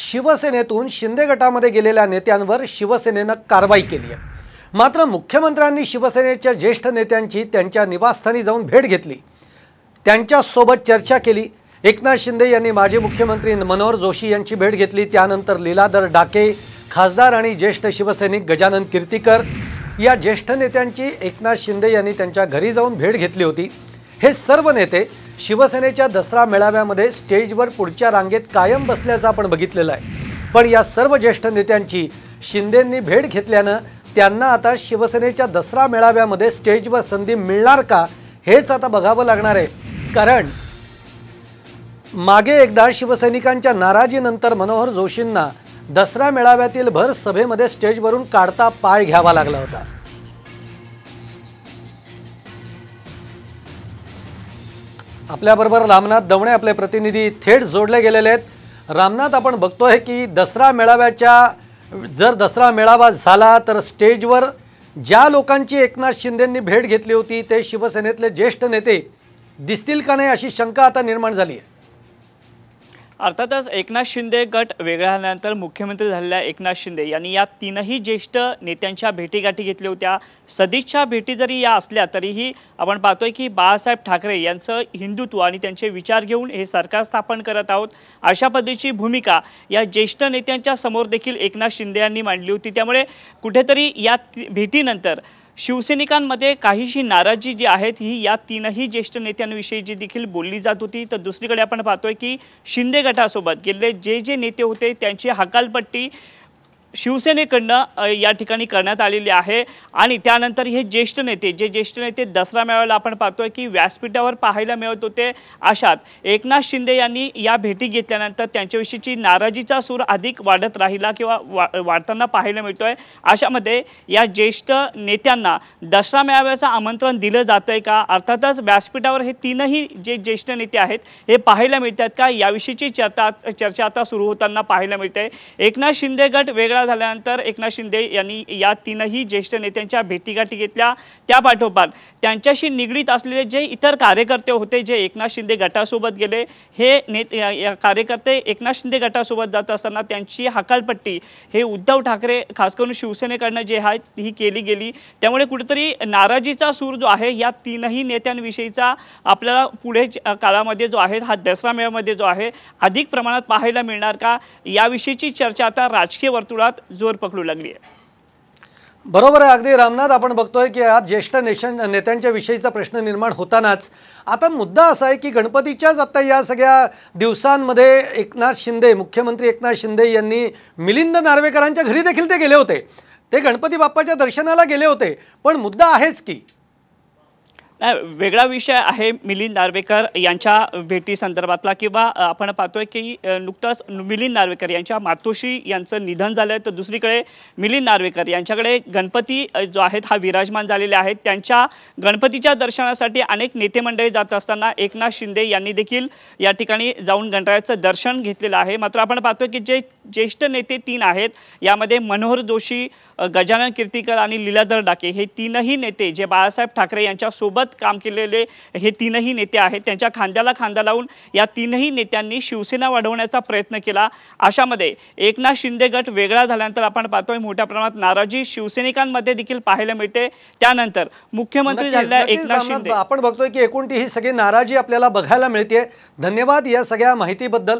शिवसेनेतून शिंदे गटामध्ये गेलेल्या नेत्यांवर शिवसेनेनं कारवाई केली आहे मात्र मुख्यमंत्र्यांनी शिवसेनेच्या ज्येष्ठ नेत्यांची त्यांच्या निवासस्थानी जाऊन भेट घेतली त्यांच्यासोबत चर्चा केली एकनाथ शिंदे यांनी माजी मुख्यमंत्री मनोहर जोशी यांची भेट घेतली त्यानंतर लीलाधर डाके खासदार आणि ज्येष्ठ शिवसैनिक गजानन कीर्तीकर या ज्येष्ठ नेत्यांची एकनाथ शिंदे यांनी त्यांच्या घरी जाऊन भेट घेतली होती हे सर्व नेते शिवसेनेच्या दसरा मेळाव्यामध्ये स्टेजवर पुढच्या रांगेत कायम बसल्याचं आपण बघितलेलं आहे पण या सर्व ज्येष्ठ नेत्यांची शिंदेंनी भेट घेतल्यानं त्यांना आता शिवसेनेच्या दसरा मेळाव्यामध्ये स्टेजवर संधी मिळणार का हेच आता बघावं लागणार आहे कारण मागे एकदा शिवसैनिकांच्या नाराजीनंतर मनोहर जोशींना दसरा मेळाव्यातील भर सभेमध्ये स्टेजवरून काढता पाय घ्यावा लागला होता आपल्याबरोबर रामनाथ दवणे आपले प्रतिनिधी थेट जोडले गेलेले आहेत रामनाथ आपण बघतो आहे की दसरा मेळाव्याच्या जर दसरा मेळावा झाला तर स्टेजवर ज्या लोकांची एकनाथ शिंदेंनी भेट घेतली होती ते शिवसेनेतले ज्येष्ठ नेते दिसतील का नाही अशी शंका आता निर्माण झाली आहे अर्थातच एकनाथ शिंदे गट वेगळा झाल्यानंतर मुख्यमंत्री झालेल्या एकनाथ शिंदे यांनी या तीनही ज्येष्ठ नेत्यांच्या भेटीगाठी घेतल्या होत्या सदिच्छा भेटी जरी या असल्या तरीही आपण पाहतोय की बाळासाहेब ठाकरे यांचं हिंदुत्व आणि त्यांचे विचार घेऊन हे सरकार स्थापन करत आहोत अशा पद्धतीची भूमिका या ज्येष्ठ नेत्यांच्या समोर देखील एकनाथ शिंदे यांनी मांडली होती त्यामुळे कुठेतरी या भेटीनंतर शिवसैनिकांमध्ये काहीशी नाराजी जी आहेत ही या तीनही ज्येष्ठ नेत्यांविषयी जी देखील बोलली जात होती तर दुसरीकडे आपण पाहतोय की शिंदे गटासोबत गेले जे जे नेते होते त्यांची हकालपट्टी शिवसेनेकडनं या ठिकाणी करण्यात आलेली आहे आणि त्यानंतर हे ज्येष्ठ नेते जे ज्येष्ठ नेते दसरा मेळाव्याला आपण पाहतोय की व्यासपीठावर पाहायला मिळत होते अशात एकनाथ शिंदे यांनी या भेटी घेतल्यानंतर त्यांच्याविषयीची नाराजीचा सूर अधिक वाढत राहिला किंवा वा वाढताना पाहायला मिळतोय अशामध्ये या ज्येष्ठ नेत्यांना दसरा मेळाव्याचं आमंत्रण दिलं जातं आहे का अर्थातच व्यासपीठावर हे तीनही जे ज्येष्ठ नेते आहेत हे पाहायला मिळतात का याविषयीची चर्चा चर्चा आता सुरू होताना पाहायला मिळते एकनाथ शिंदे गट वेगळा वेळा झाल्यानंतर एकनाथ शिंदे यांनी या तीनही ज्येष्ठ नेत्यांच्या भेटीगाठी घेतल्या त्यापाठोपाठ त्यांच्याशी निगडीत असलेले जे इतर कार्यकर्ते होते जे एकनाथ शिंदे गटासोबत गेले हे नेते कार्यकर्ते एकनाथ शिंदे गटासोबत जात असताना त्यांची हकालपट्टी हे उद्धव ठाकरे खास करून शिवसेनेकडनं जे आहे ही केली गेली त्यामुळे कुठेतरी नाराजीचा सूर जो आहे या तीनही नेत्यांविषयीचा आपल्याला पुढे काळामध्ये जो आहे हा दसरा मेळामध्ये जो आहे अधिक प्रमाणात पाहायला मिळणार का याविषयीची चर्चा आता राजकीय वर्तुळात जोर पकडू लागली आहे बरोबर आहे अगदी रामनाथ आपण बघतोय की आज ज्येष्ठ नेशन नेत्यांच्या विषयीचा प्रश्न निर्माण होतानाच आता मुद्दा असा आहे की गणपतीच्याच आता या सगळ्या दिवसांमध्ये एकनाथ शिंदे मुख्यमंत्री एकनाथ शिंदे यांनी मिलिंद नार्वेकरांच्या घरी देखील ते गेले होते ते गणपती बाप्पाच्या दर्शनाला गेले होते पण मुद्दा आहेच की वेगळा विषय आहे मिलिंद नार्वेकर यांच्या भेटीसंदर्भातला किंवा आपण पाहतोय की नुकतंच मिलिंद नार्वेकर यांच्या मातोशी यांचं निधन झालं तर दुसरीकडे मिलिंद नार्वेकर यांच्याकडे गणपती जो आहेत हा विराजमान झालेला आहेत त्यांच्या गणपतीच्या दर्शनासाठी अनेक नेते मंडळी जात असताना एकनाथ शिंदे यांनी देखील या ठिकाणी जाऊन गणरायाचं दर्शन घेतलेलं आहे मात्र आपण पाहतोय की जे ज्येष्ठ नेते तीन आहेत यामध्ये मनोहर जोशी गजानन कीर्तीकर आणि लीलाधर डाके हे तीनही नेते जे बाळासाहेब ठाकरे यांच्यासोबत काम केलेले हे तीनही नेते आहेत त्यांच्या खांद्याला खांदा लावून या तीनही नेत्यांनी शिवसेना वाढवण्याचा प्रयत्न केला अशामध्ये एकनाथ शिंदे गट वेगळा झाल्यानंतर आपण पाहतोय मोठ्या प्रमाणात नाराजी शिवसैनिकांमध्ये देखील पाहायला मिळते त्यानंतर मुख्यमंत्री झालेल्या एकनाथ शिंदे आपण बघतोय की एकूण ही सगळी नाराजी आपल्याला बघायला मिळते धन्यवाद या सगळ्या माहितीबद्दल